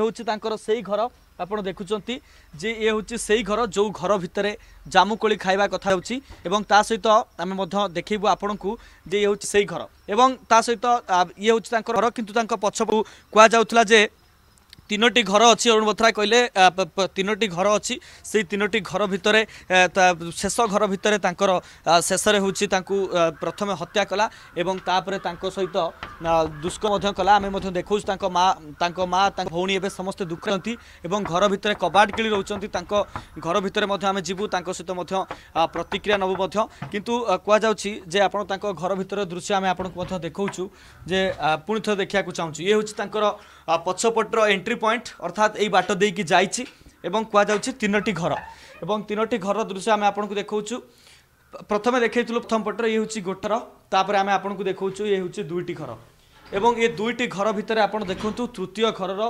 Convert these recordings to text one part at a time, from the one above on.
ହେଉଛି ତାଙ୍କର ସେଇ ଘର ଆପଣ ଦେଖୁଛନ୍ତି ଯେ ଇଏ ହେଉଛି ସେଇ ଘର ଯେଉଁ ଘର ଭିତରେ ଜାମୁକୋଳି ଖାଇବା କଥା ହେଉଛି ଏବଂ ତା ସହିତ ଆମେ ମଧ୍ୟ ଦେଖେଇବୁ ଆପଣଙ୍କୁ ଯେ ଇଏ ହେଉଛି ସେଇ ଘର ଏବଂ ତା ସହିତ ଇଏ ହେଉଛି ତାଙ୍କ ଘର କିନ୍ତୁ ତାଙ୍କ ପଛକୁ କୁହାଯାଉଥିଲା ଯେ তিনোটি ঘর অছি অরুণ বত্রা কইলে তিনোটি ঘর অছি সেই তিনোটি ঘর ভিতরে শেষ ঘর ভিতরে তাঁকর শেষরে হচ্ছে তাঁকু প্রথমে হত্যা কলা এবং তাপরে তাঁক সহিত দুষ্ক মধ্য কলা আমি মধ্য দেখুছ তাঁক মা তাঁক মা তাঁক ভৌণী এবে সমস্তে দুঃখ এবং ঘর ভিতরে কবাট কিলি রহুচন্তি তাঁক ঘর ভিতরে মধ্য আমি যিবু তাঁক সহিত মধ্য প্রতিক্রিয়া নবু মধ্য কিন্তু কুযাচ্ছি যে আপনার তাঁক ঘর ভিতরে দৃশ্য আমি আপনার মধ্য দেখছু যে পুঁথ দেখা চাহুছু ইয়ে হচ্ছে তাঁকর ପଛପଟର ଏଣ୍ଟ୍ରି ପଏଣ୍ଟ ଅର୍ଥାତ୍ ଏଇ ବାଟ ଦେଇକି ଯାଇଛି ଏବଂ କୁହାଯାଉଛି ତିନୋଟି ଘର ଏବଂ ତିନୋଟି ଘର ଦୃଶ୍ୟ ଆମେ ଆପଣଙ୍କୁ ଦେଖାଉଛୁ ପ୍ରଥମେ ଦେଖାଇଥିଲୁ ପ୍ରଥମ ପଟର ଇଏ ହେଉଛି ଗୋଟର ତାପରେ ଆମେ ଆପଣଙ୍କୁ ଦେଖାଉଛୁ ଇଏ ହେଉଛି ଦୁଇଟି ଘର ଏବଂ ଏ ଦୁଇଟି ଘର ଭିତରେ ଆପଣ ଦେଖନ୍ତୁ ତୃତୀୟ ଘରର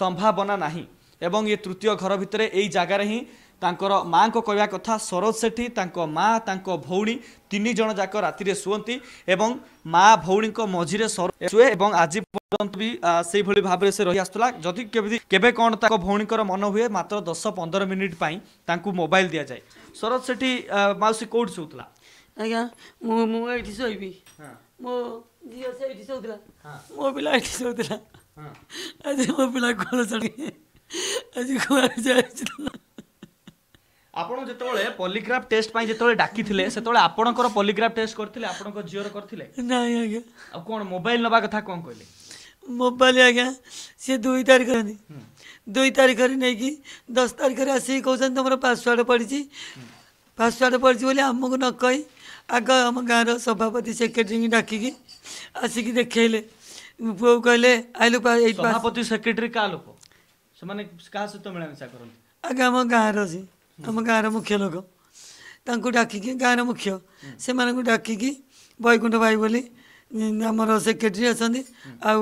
ସମ୍ଭାବନା ନାହିଁ ଏବଂ ଏ ତୃତୀୟ ଘର ଭିତରେ ଏଇ ଜାଗାରେ ହିଁ ତାଙ୍କର ମାଆଙ୍କ କହିବା କଥା ସରୋଜ ସେଠି ତାଙ୍କ ମାଆ ତାଙ୍କ ଭଉଣୀ ତିନି ଜଣ ଯାକ ରାତିରେ ଶୁଅନ୍ତି ଏବଂ ମାଆ ଭଉଣୀଙ୍କ ମଝିରେ ଶୁଏ ଏବଂ ଆଜି ପର୍ଯ୍ୟନ୍ତ ବି ସେଇଭଳି ଭାବରେ ସେ ରହି ଆସୁଥିଲା ଯଦି କେମିତି କେବେ କ'ଣ ତାଙ୍କ ଭଉଣୀଙ୍କର ମନ ହୁଏ ମାତ୍ର ଦଶ ପନ୍ଦର ମିନିଟ୍ ପାଇଁ ତାଙ୍କୁ ମୋବାଇଲ୍ ଦିଆଯାଏ ସରୋଜ ସେଠି ମାଉସୀ କେଉଁଠି ଶୋଉଥିଲା ଆଜ୍ଞା ମୁଁ ମୁଁ ଏଇଠି ଶୋଇବି ମୋ ଝିଅ ସେ ଏଇଠି ଶୋଉଥିଲା ମୋ ପିଲା ଏଇଠି ଶୋଉଥିଲା ଆଜି ମୋ ପିଲା କୁଆଡ଼େ ଚଢ଼ି ଆଜି କୁଆଡ଼େ ଯାଇଥିଲା ଆପଣ ଯେତେବେଳେ ପଲିଗ୍ରାଫ ଟେଷ୍ଟ ପାଇଁ ଯେତେବେଳେ ଡାକିଥିଲେ ସେତେବେଳେ ଆପଣଙ୍କର ପଲିଗ୍ରାଫ ଟେଷ୍ଟ କରିଥିଲେ ଆପଣଙ୍କ ଝିଅର କରିଥିଲେ ନାଇଁ ଆଜ୍ଞା ଆଉ କ'ଣ ମୋବାଇଲ ନେବା କଥା କ'ଣ କହିଲେ ମୋବାଇଲ ଆଜ୍ଞା ସିଏ ଦୁଇ ତାରିଖ ଦୁଇ ତାରିଖରେ ନେଇକି ଦଶ ତାରିଖରେ ଆସିକି କହୁଛନ୍ତି ତୁମର ପାସୱାର୍ଡ଼ ପଡ଼ିଛି ପାସୱାର୍ଡ଼ ପଡ଼ିଛି ବୋଲି ଆମକୁ ନ କହି ଆଗ ଆମ ଗାଁର ସଭାପତି ସେକ୍ରେଟେରୀକି ଡାକିକି ଆସିକି ଦେଖେଇଲେ ପୁଅକୁ କହିଲେ ଆଇଲୁ ସଭାପତି ସେକ୍ରେଟେରୀ କାହା ଲୋକ ସେମାନେ କାହା ସହିତ ମିଳାମିଶା କରନ୍ତି ଆଜ୍ଞା ଆମ ଗାଁର ସିଏ ଆମ ଗାଁର ମୁଖ୍ୟ ଲୋକ ତାଙ୍କୁ ଡାକିକି ଗାଁର ମୁଖ୍ୟ ସେମାନଙ୍କୁ ଡାକିକି ବୈକୁଣ୍ଠ ଭାଇ ବୋଲି ଆମର ସେକ୍ରେଟେରୀ ଅଛନ୍ତି ଆଉ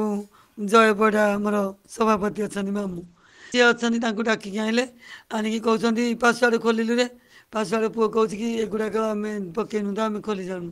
ଜୟପଡ଼ା ଆମର ସଭାପତି ଅଛନ୍ତି ମାମୁଁ ସିଏ ଅଛନ୍ତି ତାଙ୍କୁ ଡାକିକି ଆଣିଲେ ଆଣିକି କହୁଛନ୍ତି ପାସୱାର୍ଡ଼ ଖୋଲିଲୁ ରେ ପାସୱାର୍ଡ଼ ପୁଅ କହୁଛି କି ଏଗୁଡ଼ାକ ଆମେ ପକେଇନୁ ତ ଆମେ ଖୋଲି ଜାଣୁ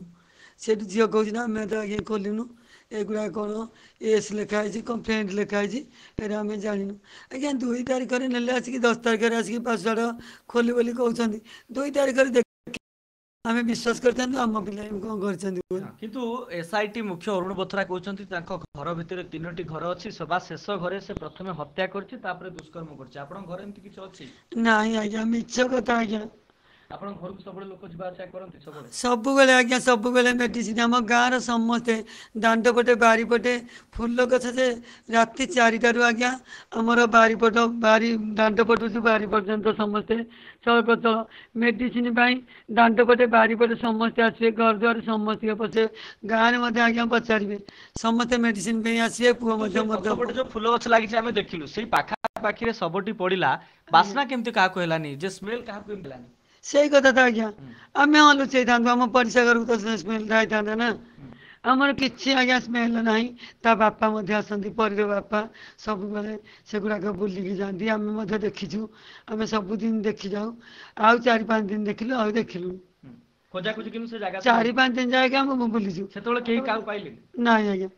ସେଠୁ ଝିଅ କହୁଛି ନା ଆମେ ତ ଆଜ୍ଞା ଖୋଲିନୁ ए ぐらい કોનો એસ લખાઈ જી કમ્પ્લેઈન્ટ લખાઈ જી એને અમે જાણી આ કે 2 તારીખ કરે નલ્લાસ કી 10 તારીખ કરે આસકી પાસવડો ખોલે બોલી કહો ચંધી 2 તારીખ કરે દેખીએ અમે વિશ્વાસ કરતા ન આમ મબલે કો કરચંધી પણ કીતું એસઆઈટી મુખ્ય અરુણ પથરા કહો ચંધી તાકો ઘર ભીતરે 3 નોટી ઘર અછી સવા શેસ ઘરે સે પ્રથમ હત્યા કરચી તાપરે દુષ્કર્મ કરચી આપણો ઘરમાં કંઈક છે નહીં આ જ મિચ્છરતા આ કે ସବୁବେଳେ ଆଜ୍ଞା ସବୁବେଳେ ମେଡ଼ିସିନ ଆମ ଗାଁର ସମସ୍ତେ ଦାଣ୍ଡପଟେ ବାରିପଟେ ଫୁଲ ଗଛ ଯେ ରାତି ଚାରିଟାରୁ ଆଜ୍ଞା ଆମର ବାରିପଟ ବାରି ଦାଣ୍ଡପଟରୁ ବାରି ପର୍ଯ୍ୟନ୍ତ ସମସ୍ତେ ଚଳପ୍ରଚଳ ମେଡ଼ିସିନ ପାଇଁ ଦାଣ୍ଡପଟେ ବାରିପଟେ ସମସ୍ତେ ଆସିବେ ଘରଦ୍ୱାର ସମସ୍ତେ ପଛେ ଗାଁରେ ମଧ୍ୟ ଆଜ୍ଞା ପଚାରିବେ ସମସ୍ତେ ମେଡ଼ିସିନ ପାଇଁ ଆସିବେ ପୁଅ ମଧ୍ୟ ମଧ୍ୟ ଯୋଉ ଫୁଲ ଗଛ ଲାଗିଛି ଆମେ ଦେଖିଲୁ ସେଇ ପାଖାପାଖିରେ ଶବଟି ପଡ଼ିଲା ବାସ୍ନା କେମିତି କାହାକୁ ହେଲାନି ଯେ ସ୍ମେଲ କାହାକୁ ହେଲାନି ಸೈಕೋತಥಾಗ್ಯ ಅಮ್ಮೆ ಹಾಲು ಚೈತಾಂತು ಅಮ್ಮ ಪರಿಸಗರುತ ಸ್ಮೆಲ್ ಆಯ್ತಾಂತನ ଆମର କିଛି ଆଜ୍ଞା ସ୍ମେଲ୍ ନାହିଁ ତା ବାପା ମଧ୍ୟ ଆସନ୍ତି ପରିର ବାପା ସବୁବେଳେ ସେଗୁଡ଼ାକ ବୁଲିକି ଯାଆନ୍ତି ଆମେ ମଧ୍ୟ ଦେଖିଛୁ ଆମେ ସବୁଦିନ ଦେଖିଯାଉ ଆଉ ଚାରି ପାଞ୍ଚ ଦିନ ଦେଖିଲୁ ଆଉ ଦେଖିଲୁ ଚାରି ପାଞ୍ଚ ଦିନ ଯାଇକି ଆମେ ବୁଲିଛୁ ସେତେବେଳେ କେହି କାହାକୁ ପାଇଲେନି ନାଇଁ ଆଜ୍ଞା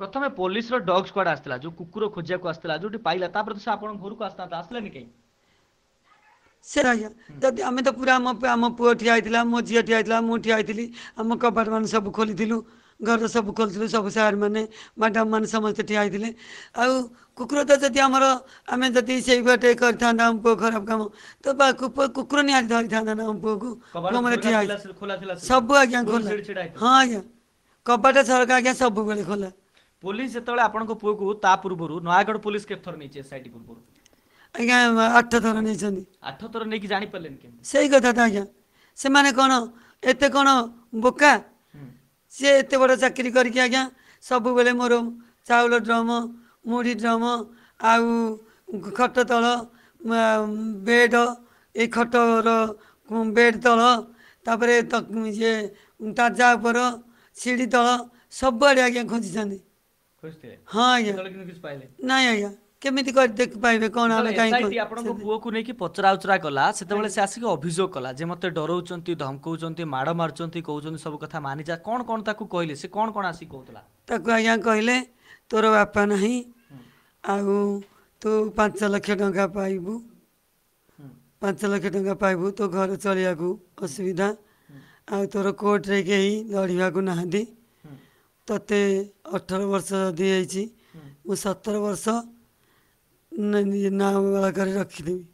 ପ୍ରଥମେ ପୋଲିସର ଡଗ୍ ସ୍କ୍ୱାଡ୍ ଆସିଥିଲା ଯୋଉ କୁକୁର ଖୋଜିବାକୁ ଆସିଥିଲା ଯୋଉଠି ପାଇଲା ତାପରେ ତ ସେ ଆପଣଙ୍କ ଘରକୁ ଆସିଥାନ୍ତା ଆସିଲାନି କାହିଁ ସେ ରହିଗଲା ଯଦି ଆମେ ତ ପୁରା ଆମ ଆମ ପୁଅ ଠିଆ ହେଇଥିଲା ମୋ ଝିଅ ଠିଆ ହେଇଥିଲା ମୁଁ ଠିଆ ହେଇଥିଲି ଆମ କବାଟ ମାନେ ସବୁ ଖୋଲିଥିଲୁ ଘର ସବୁ ଖୋଲିଥିଲୁ ସବୁ ସାର୍ମାନେ ମାନେ ସମସ୍ତେ ଠିଆ ହେଇଥିଲେ ଆଉ କୁକୁର ତ ଯଦି ଆମର ଆମେ ଯଦି ସେଇ ଗୋଟେ କରିଥାନ୍ତା ଆମ ପୁଅ ଖରାପ କାମ ତ କୁକୁର ନିହାତି ଧରିଥାନ୍ତା ନା ଆମ ପୁଅକୁ ଗମରେ ଠିଆ ହେଇଥିଲା ସବୁ ଆଜ୍ଞା ଖୋଲା ହଁ ଆଜ୍ଞା କବାଟ ସରକାର ଆଜ୍ଞା ସବୁବେଳେ ଖୋଲା ପୋଲିସ ଯେତେବେଳେ ଆପଣଙ୍କ ପୁଅକୁ ତା ପୂର୍ବରୁ ନୟାଗଡ଼ ପୋଲିସ କେତେ ଥର ନେଇଛି ଏସ୍ଆଇଟି ପୂର୍ବରୁ ଆଜ୍ଞା ଆଠ ଥର ନେଇଛନ୍ତି ଆଠ ଥର ନେଇକି ଜାଣିପାରିଲେନି କେମିତି ସେଇ କଥା ତ ଆଜ୍ଞା ସେମାନେ କ'ଣ ଏତେ କ'ଣ ବୋକା ସିଏ ଏତେ ବଡ଼ ଚାକିରି କରିକି ଆଜ୍ଞା ସବୁବେଳେ ମୋର ଚାଉଳ ଡ୍ରମ ମୁଢ଼ି ଡ୍ରମ ଆଉ ଖଟ ତଳ ବେଡ୍ ଏଇ ଖଟର ବେଡ୍ ତଳ ତାପରେ ଇଏ ତାଜା ଉପର ସିଡ଼ି ତଳ ସବୁଆଡ଼େ ଆଜ୍ଞା ଖୋଜିଛନ୍ତି ହଁ ଆଜ୍ଞା ନାଇଁ ଆଜ୍ଞା কেমিতি দেখিপাইবে কোণ আমি কাହିଁକି ଆପଣଙ୍କ ପୁଅକୁ ନେଇକି ପଚରା ଉଚରା କଲା ସେତେବେଳେ ସେ ଆସିକି ଅଭିଯୋଗ କଲା ଯେ ମତେ ଡରଉଛନ୍ତି ଧମକଉଛନ୍ତି ମାଡ଼ ମାରୁଛନ୍ତି କହୁଛନ୍ତି ସବୁ କଥା ମାନିଯା କ'ଣ କ'ଣ ତାକୁ କହିଲେ ସେ କ'ଣ କ'ଣ ଆସିକି କହୁଥିଲା ତାକୁ ଆଜ୍ଞା କହିଲେ ତୋର ବାପା ନାହିଁ ଆଉ ତୁ ପାଞ୍ଚ ଲକ୍ଷ ଟଙ୍କା ପାଇବୁ ପାଞ୍ଚ ଲକ୍ଷ ଟଙ୍କା ପାଇବୁ ତୋ ଘର ଚଳିବାକୁ ଅସୁବିଧା ଆଉ ତୋର କୋର୍ଟରେ କେହି ଲଢ଼ିବାକୁ ନାହାନ୍ତି ତତେ ଅଠର ବର୍ଷ ଯଦି ହେଇଛି ମୁଁ ସତର ବର୍ଷ ନାବାଳକରେ ରଖିଦେବି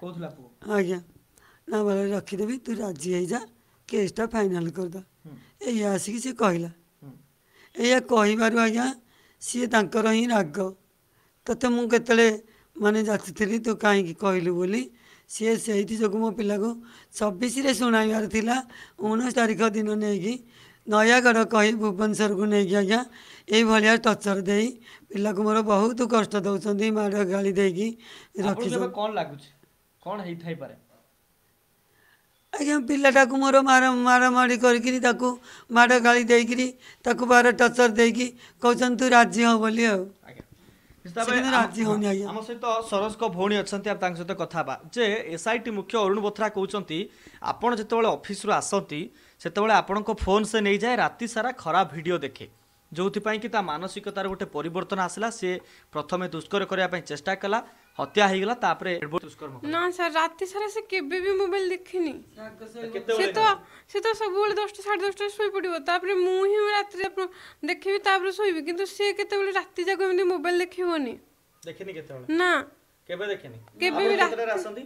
କହୁଥିଲା ଆଜ୍ଞା ନାବାଳକରେ ରଖିଦେବି ତୁ ରାଜି ହେଇଯା କେସ୍ଟା ଫାଇନାଲ୍ କରିଦ ଏଇଆ ଆସିକି ସେ କହିଲା ଏଇଆ କହିବାରୁ ଆଜ୍ଞା ସିଏ ତାଙ୍କର ହିଁ ରାଗ ତତେ ମୁଁ କେତେବେଳେ ମାନେ ଯାଚିଥିଲି ତୁ କାହିଁକି କହିଲୁ ବୋଲି ସିଏ ସେଇଥି ଯୋଗୁଁ ମୋ ପିଲାକୁ ଛବିଶରେ ଶୁଣାଇବାର ଥିଲା ଉଣେଇଶ ତାରିଖ ଦିନ ନେଇକି ନୟାଗଡ଼ କହି ଭୁବନେଶ୍ୱରକୁ ନେଇକି ଆଜ୍ଞା ଏଇଭଳିଆ ଟର୍ଚର ଦେଇ ପିଲାକୁ ମୋର ବହୁତ କଷ୍ଟ ଦେଉଛନ୍ତି ମାଡ଼ ଗାଳି ଦେଇକି ରଖିଛି କ'ଣ ଲାଗୁଛି କ'ଣ ହେଇଥାଇପାରେ ଆଜ୍ଞା ପିଲାଟାକୁ ମୋର ମାର ମାରାମାରି କରିକିରି ତାକୁ ମାଡ଼ ଗାଳି ଦେଇକିରି ତାକୁ ବାର ଟର୍ଚର ଦେଇକି କହୁଛନ୍ତି ତୁ ରାଜି ହ ବୋଲି ଆଉ ଆମ ସହିତ ସରୋଜଙ୍କ ଭଉଣୀ ଅଛନ୍ତି ଆମେ ତାଙ୍କ ସହିତ କଥା ହେବା ଯେ ଏସ୍ଆଇଟି ମୁଖ୍ୟ ଅରୁଣ ବୋଥ୍ରା କହୁଛନ୍ତି ଆପଣ ଯେତେବେଳେ ଅଫିସରୁ ଆସନ୍ତି ସେତେବେଳେ ଆପଣଙ୍କ ଫୋନ୍ ସେ ନେଇଯାଏ ରାତି ସାରା ଖରାପ ଭିଡ଼ିଓ ଦେଖେ ଯେଉଁଥିପାଇଁ କି ତା ମାନସିକତାର ଗୋଟେ ପରିବର୍ତ୍ତନ ଆସିଲା ସିଏ ପ୍ରଥମେ ଦୁଷ୍କର କରିବା ପାଇଁ ଚେଷ୍ଟା କଲା हत्या ହେଇଗଲା ତାପରେ ନା ସାର୍ ରାତି ସାରା ସେ କେବେ ବି ମୋବାଇଲ ଦେଖିନି ସେ ତ ସେ ତ ସବୁବେଳେ ଦଶଟା ସାଢ଼େ ଦଶଟାରେ ଶୋଇପଡ଼ିବ ତାପରେ ମୁଁ ହିଁ ରାତିରେ ଦେଖିବି ତାପରେ ଶୋଇବି କିନ୍ତୁ ସେ କେତେବେଳେ ରାତି ଯାକ ଏମିତି ମୋବାଇଲ ଦେଖିବନି ଦେଖିନି କେତେବେଳେ ନା କେବେ ଦେଖିନି କେବେ ବି ରାତିରେ ଆସନ୍ତି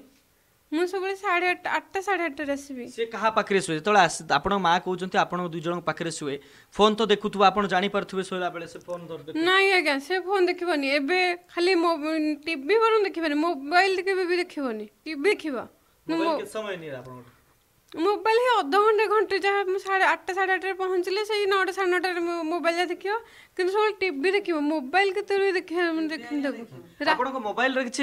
ମୁଁ ସବୁବେଳେ ସାଢ଼େ ଆଠଟା ଆଠଟା ସାଢ଼େ ଆଠଟାରେ ଆସିବି ସେ କାହା ପାଖରେ ଶୁଏ ଯେତେବେଳେ ଆସି ଆପଣଙ୍କ ମାଆ କହୁଛନ୍ତି ଆପଣଙ୍କ ଦୁଇ ଜଣଙ୍କ ପାଖରେ ଶୁଏ ଫୋନ୍ ତ ଦେଖୁଥିବ ଆପଣ ଜାଣିପାରୁଥିବେ ଶୋଇଲା ବେଳେ ସେ ଫୋନ୍ ନାଇଁ ଆଜ୍ଞା ସେ ଫୋନ୍ ଦେଖିବନି ଏବେ ଖାଲି ଟିଭି ବରଂ ଦେଖିବନି ମୋବାଇଲ କେବେ ବି ଦେଖିବନି ଟିଭି ଦେଖିବ ମୋବାଇଲ ହିଁ ଅଧଘଣ୍ଟେ ଘଣ୍ଟେ ଯାହା ମୁଁ ସାଢ଼େ ଆଠଟା ସାଢ଼େ ଆଠଟାରେ ପହଞ୍ଚିଲେ ସେଇ ନଅଟା ସାଢ଼େ ନଅଟାରେ ମୋବାଇଲ ଦେଖିବ କିନ୍ତୁ ସବୁବେଳେ ଟିଭି ଦେଖିବ ମୋବାଇଲ କେତେବେଳେ ଦେଖିନି ତାକୁ ଆପଣଙ୍କ ମୋବାଇଲରେ କିଛି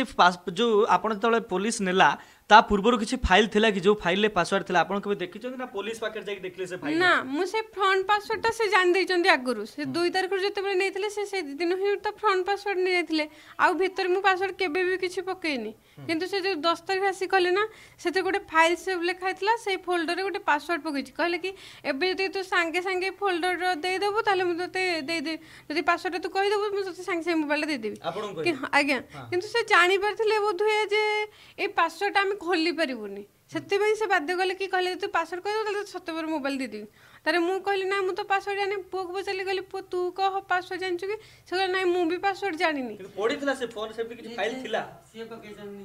ଯୋଉ ଆପଣ ଯେତେବେଳେ ପୋଲିସ ନେଲା ତା ପୂର୍ବରୁ କିଛି ଫାଇଲ ଥିଲା କି ଯୋଉ ଫାଇଲରେ ପାସୱାର୍ଡ ଥିଲା ଆପଣ କେବେ ଦେଖିଛନ୍ତି ନା ପୋଲିସ ପାଖରେ ଯାଇକି ଦେଖିଲେ ସେ ଫାଇଲ ନା ମୁଁ ସେ ଫ୍ରଣ୍ଟ ପାସୱାର୍ଡଟା ସେ ଜାଣି ଦେଇଛନ୍ତି ଆଗରୁ ସେ ଦୁଇ ତାରିଖରୁ ଯେତେବେଳେ ନେଇଥିଲେ ସେ ସେ ହିଁ ତା ଫ୍ରଣ୍ଟ ପାସୱାର୍ଡ ନେଇଯାଇଥିଲେ ଆଉ ଭିତରେ ମୁଁ ପାସୱାର୍ଡ କେବେ ବି କିଛି ପକେଇନି କିନ୍ତୁ ସେ ଯୋଉ ଦଶ ତାରିଖ ଆସି କହିଲେ ନା ସେଥିରେ ଗୋଟେ ଫାଇଲ ସେଭ୍ ଲେଖା ହେଇଥିଲା ସେଇ ଫୋଲ୍ଡରରେ ଗୋଟେ ପାସୱାର୍ଡ ପକେଇଛି କହିଲେ କି ଏବେ ଯଦି ତୁ ସାଙ୍ଗେ ସାଙ୍ଗେ ଫୋଲ୍ଡର ଦେଇଦେବୁ ତାହେଲେ ମୁଁ ତୋତେ ଦେଇଦେବି যদি পাসওয়ার্ড তো কই দব মু সত্যি সাংসাই মোবাইল দে দেবি আপোনক কি আজ্ঞে কিন্তু সে জানি পারতেলে বধুয়া যে এই পাসওয়ার্ডটা আমি খুলি পারিবো নি সত্যি বাই সে বাদ্য গলে কি কইলে তুই পাসওয়ার্ড কইলে তো সত্যি বারে মোবাইল দে দে তারে মু কইলে না মু তো পাসওয়ার্ড জানি না পোক বোচালে গলি পো তুই ক পাসওয়ার্ড জানচ কি সরকার নাই মুও বি পাসওয়ার্ড জানি নি কিন্তু পড়ি থলা সে ফোন সে কিছু ফাইল থিলা সে ক কে জাননি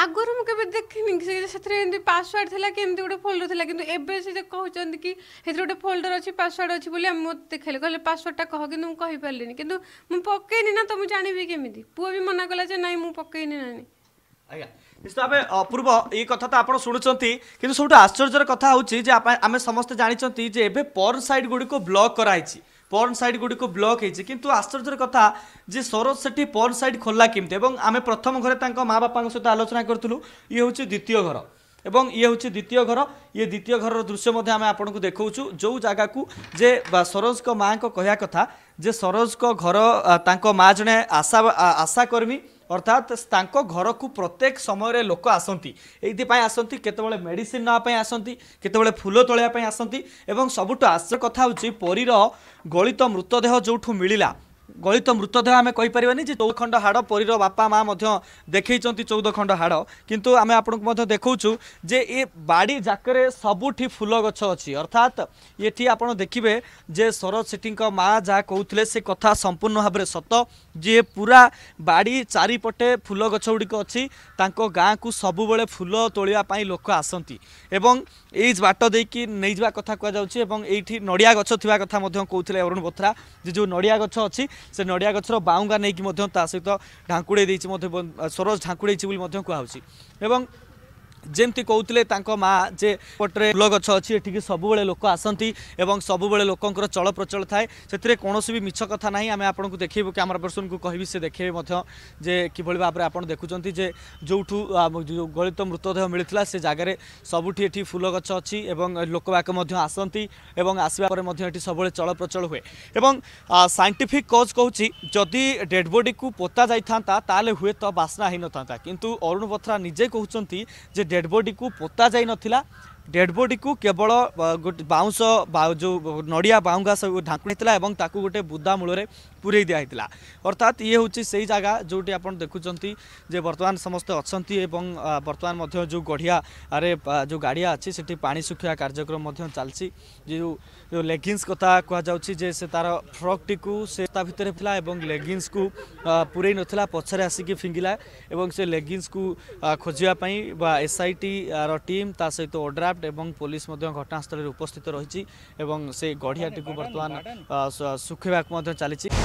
ଆଗରୁ ମୁଁ କେବେ ଦେଖିନି ସେ ସେଥିରେ ଏମିତି ପାସୱାର୍ଡ଼ ଥିଲା କି ଏମିତି ଗୋଟେ ଫୋଲ୍ଡର ଥିଲା କିନ୍ତୁ ଏବେ ସେ କହୁଛନ୍ତି କି ସେଥିରେ ଗୋଟେ ଫୋଲ୍ଡର ଅଛି ପାସୱାର୍ଡ଼ ଅଛି ବୋଲି ଆମେ ମୋତେ ଦେଖାଇଲେ କହିଲେ ପାସୱାର୍ଡ଼ଟା କହ କିନ୍ତୁ ମୁଁ କହିପାରିଲିନି କିନ୍ତୁ ମୁଁ ପକେଇନି ନା ତ ମୁଁ ଜାଣିବି କେମିତି ପୁଅ ବି ମନା କଲା ଯେ ନାଇଁ ମୁଁ ପକେଇନି ନାନୀ ଆଜ୍ଞା ନିଶ୍ଚିତ ଭାବେ ଅପୂର୍ବ ଏଇ କଥା ତ ଆପଣ ଶୁଣୁଛନ୍ତି କିନ୍ତୁ ସବୁଠୁ ଆଶ୍ଚର୍ଯ୍ୟର କଥା ହେଉଛି ଯେ ଆମେ ସମସ୍ତେ ଜାଣିଛନ୍ତି ଯେ ଏବେ ପର୍ ସାଇଟ୍ ଗୁଡ଼ିକୁ ବ୍ଲକ୍ କରାହେଇଛି ପର୍ନ ସାଇଟ୍ ଗୁଡ଼ିକୁ ବ୍ଲକ୍ ହେଇଛି କିନ୍ତୁ ଆଶ୍ଚର୍ଯ୍ୟର କଥା ଯେ ସରୋଜ ସେଠି ପର୍ନ ସାଇଟ୍ ଖୋଲା କେମିତି ଏବଂ ଆମେ ପ୍ରଥମ ଘରେ ତାଙ୍କ ମା ବାପାଙ୍କ ସହିତ ଆଲୋଚନା କରିଥିଲୁ ଇଏ ହେଉଛି ଦ୍ୱିତୀୟ ଘର ଏବଂ ଇଏ ହେଉଛି ଦ୍ୱିତୀୟ ଘର ଇଏ ଦ୍ୱିତୀୟ ଘରର ଦୃଶ୍ୟ ମଧ୍ୟ ଆମେ ଆପଣଙ୍କୁ ଦେଖାଉଛୁ ଯେଉଁ ଜାଗାକୁ ଯେ ସରୋଜଙ୍କ ମାଆଙ୍କ କହିବା କଥା ଯେ ସରୋଜଙ୍କ ଘର ତାଙ୍କ ମାଆ ଜଣେ ଆଶା ଆଶାକର୍ମୀ ଅର୍ଥାତ୍ ତାଙ୍କ ଘରକୁ ପ୍ରତ୍ୟେକ ସମୟରେ ଲୋକ ଆସନ୍ତି ଏଇଥିପାଇଁ ଆସନ୍ତି କେତେବେଳେ ମେଡ଼ିସିନ୍ ନେବା ପାଇଁ ଆସନ୍ତି କେତେବେଳେ ଫୁଲ ତୋଳିବା ପାଇଁ ଆସନ୍ତି ଏବଂ ସବୁଠୁ ଆଶ୍ର କଥା ହେଉଛି ପରୀର ଗଳିତ ମୃତଦେହ ଯେଉଁଠୁ ମିଳିଲା ଗଳିତ ମୃତଦେହ ଆମେ କହିପାରିବାନି ଯେ ଚଉଦ ଖଣ୍ଡ ହାଡ଼ ପରୀର ବାପା ମାଆ ମଧ୍ୟ ଦେଖେଇଛନ୍ତି ଚଉଦ ଖଣ୍ଡ ହାଡ଼ କିନ୍ତୁ ଆମେ ଆପଣଙ୍କୁ ମଧ୍ୟ ଦେଖାଉଛୁ ଯେ ଏ ବାଡ଼ି ଯାକରେ ସବୁଠି ଫୁଲ ଗଛ ଅଛି ଅର୍ଥାତ୍ ଏଠି ଆପଣ ଦେଖିବେ ଯେ ଶରଦ ସେଠୀଙ୍କ ମାଆ ଯାହା କହୁଥିଲେ ସେ କଥା ସମ୍ପୂର୍ଣ୍ଣ ଭାବରେ ସତ ଯିଏ ପୁରା ବାଡ଼ି ଚାରିପଟେ ଫୁଲ ଗଛ ଗୁଡ଼ିକ ଅଛି ତାଙ୍କ ଗାଁକୁ ସବୁବେଳେ ଫୁଲ ତୋଳିବା ପାଇଁ ଲୋକ ଆସନ୍ତି ଏବଂ ଏଇ ବାଟ ଦେଇକି ନେଇଯିବା କଥା କୁହାଯାଉଛି ଏବଂ ଏଇଠି ନଡ଼ିଆ ଗଛ ଥିବା କଥା ମଧ୍ୟ କହୁଥିଲେ ଅରୁଣ ବୋଥ୍ରା ଯେ ଯେଉଁ ନଡ଼ିଆ ଗଛ ଅଛି ସେ ନଡ଼ିଆ ଗଛର ବାଉଙ୍ଗା ନେଇକି ମଧ୍ୟ ତା ସହିତ ଢାଙ୍କୁଡ଼େଇ ଦେଇଛି ମଧ୍ୟ ସରୋଜ ଢାଙ୍କୁଡ଼େଇଛି ବୋଲି ମଧ୍ୟ କୁହାହେଉଛି ଏବଂ ଯେମିତି କହୁଥିଲେ ତାଙ୍କ ମା ଯେ ପଟରେ ଫୁଲ ଗଛ ଅଛି ଏଠିକି ସବୁବେଳେ ଲୋକ ଆସନ୍ତି ଏବଂ ସବୁବେଳେ ଲୋକଙ୍କର ଚଳପ୍ରଚଳ ଥାଏ ସେଥିରେ କୌଣସି ବି ମିଛ କଥା ନାହିଁ ଆମେ ଆପଣଙ୍କୁ ଦେଖେଇବୁ କ୍ୟାମେରା ପର୍ସନକୁ କହିବି ସେ ଦେଖେଇବେ ମଧ୍ୟ ଯେ କିଭଳି ଭାବରେ ଆପଣ ଦେଖୁଛନ୍ତି ଯେ ଯେଉଁଠୁ ଗଳିତ ମୃତଦେହ ମିଳିଥିଲା ସେ ଜାଗାରେ ସବୁଠି ଏଠି ଫୁଲ ଗଛ ଅଛି ଏବଂ ଲୋକବାକ ମଧ୍ୟ ଆସନ୍ତି ଏବଂ ଆସିବା ପରେ ମଧ୍ୟ ଏଠି ସବୁବେଳେ ଚଳପ୍ରଚଳ ହୁଏ ଏବଂ ସାଇଣ୍ଟିଫିକ୍ କଜ୍ କହୁଛି ଯଦି ଡେଡ୍ ବଡ଼ିକୁ ପୋତା ଯାଇଥାନ୍ତା ତାହେଲେ ହୁଏତ ବାସ୍ନା ହେଇନଥାନ୍ତା କିନ୍ତୁ ଅରୁଣ ବତ୍ରା ନିଜେ କହୁଛନ୍ତି ଯେ ଡେଡ୍ ବଡିକୁ ପୋତା ଯାଇନଥିଲା ଡେଡ୍ ବଡିକୁ କେବଳ ଗୋଟେ ବାଉଁଶ ଯେଉଁ ନଡ଼ିଆ ବାଉଁ ଘାସ ଢାଙ୍କୁଣି ଥିଲା ଏବଂ ତାକୁ ଗୋଟେ ବୁଦା पूरे दिखाई अर्थात ये हूँ से जगह जोटी आप देखुं बर्तमान समस्ते अच्छा बर्तमान जो गढ़िया जो गाड़िया अच्छी से पा सुखा कार्यक्रम चलती जो जो लेगिंगस कथा कहुचे से तार फ्रकटी को से भितर था और लेगिंगस को पुरे ना पचर आसिक फिंगिला और से लेगिंगस को खोजापी एस आई टी टीम ता सहित ओड्राफ्ट और पुलिस घटनास्थल उपस्थित रही से गढ़िया को बर्तमान सुखेवाक चली